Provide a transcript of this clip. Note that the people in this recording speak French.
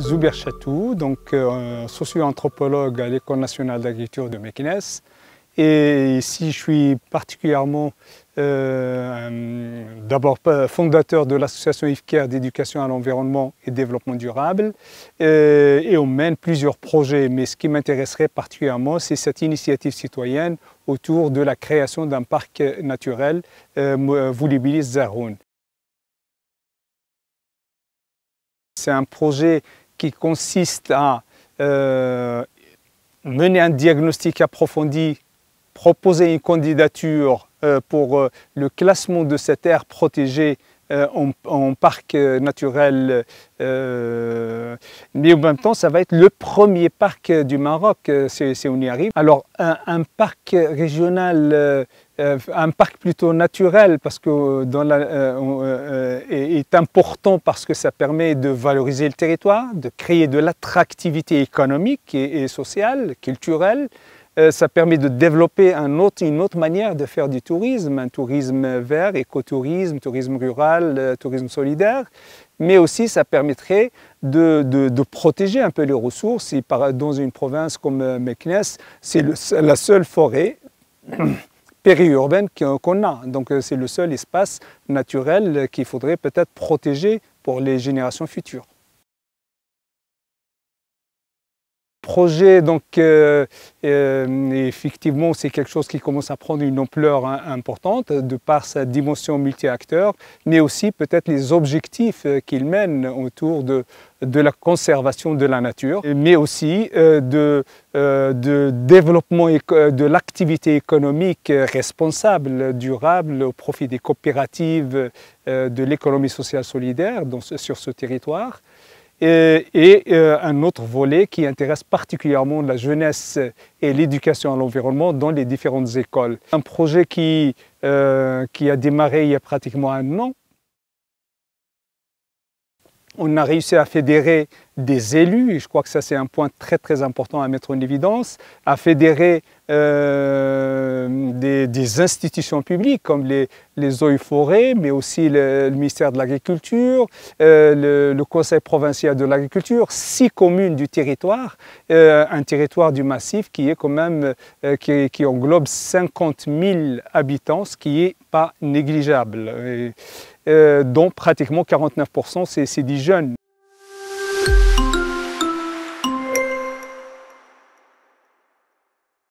Zuber Chatou, donc euh, socio-anthropologue à l'École nationale d'agriculture de Mekines. Et ici, je suis particulièrement euh, d'abord euh, fondateur de l'association IFCARE d'éducation à l'environnement et développement durable. et on mène plusieurs projets, mais ce qui m'intéresserait particulièrement, c'est cette initiative citoyenne autour de la création d'un parc naturel, euh, Voulibilis C'est un projet qui consiste à euh, mener un diagnostic approfondi, proposer une candidature euh, pour euh, le classement de cette aire protégée euh, en, parc euh, naturel. Euh, mais en même temps, ça va être le premier parc du Maroc si, on y arrive. Alors, un, parc régional un parc plutôt naturel parce que dans la, est important parce que ça permet de valoriser le territoire, de créer de l'attractivité économique et, sociale, culturelle, euh, ça permet de développer une autre manière de faire du tourisme, un tourisme vert, écotourisme, tourisme rural, euh, tourisme solidaire, mais aussi ça permettrait de, protéger un peu les ressources. dans une province comme euh, Meknes, c'est la seule forêt périurbaine qu'on a. Donc c'est le seul espace naturel qu'il faudrait peut-être protéger pour les générations futures. projet, donc, euh, euh, effectivement, c'est quelque chose qui commence à prendre une ampleur hein, importante de par sa dimension multi-acteur, mais aussi peut-être les objectifs euh, qu'il mène autour de, la conservation de la nature, mais aussi de, développement de l'activité économique responsable, durable, au profit des coopératives de l'économie sociale solidaire sur ce territoire et, euh, un autre volet qui intéresse particulièrement la jeunesse et l'éducation à l'environnement dans les différentes écoles. Un projet qui euh, a démarré il y a pratiquement un an on a réussi à fédérer des élus, et je crois que ça c'est un point très très important à mettre en évidence, à fédérer euh, des, institutions publiques comme les, les eaux forêts, mais aussi le, ministère de l'Agriculture, euh, le, Conseil provincial de l'Agriculture, six communes du territoire, euh, un territoire du massif qui est quand même, qui, englobe 50 000 habitants, ce qui n'est pas négligeable. Euh, dont pratiquement 49% c'est des jeunes.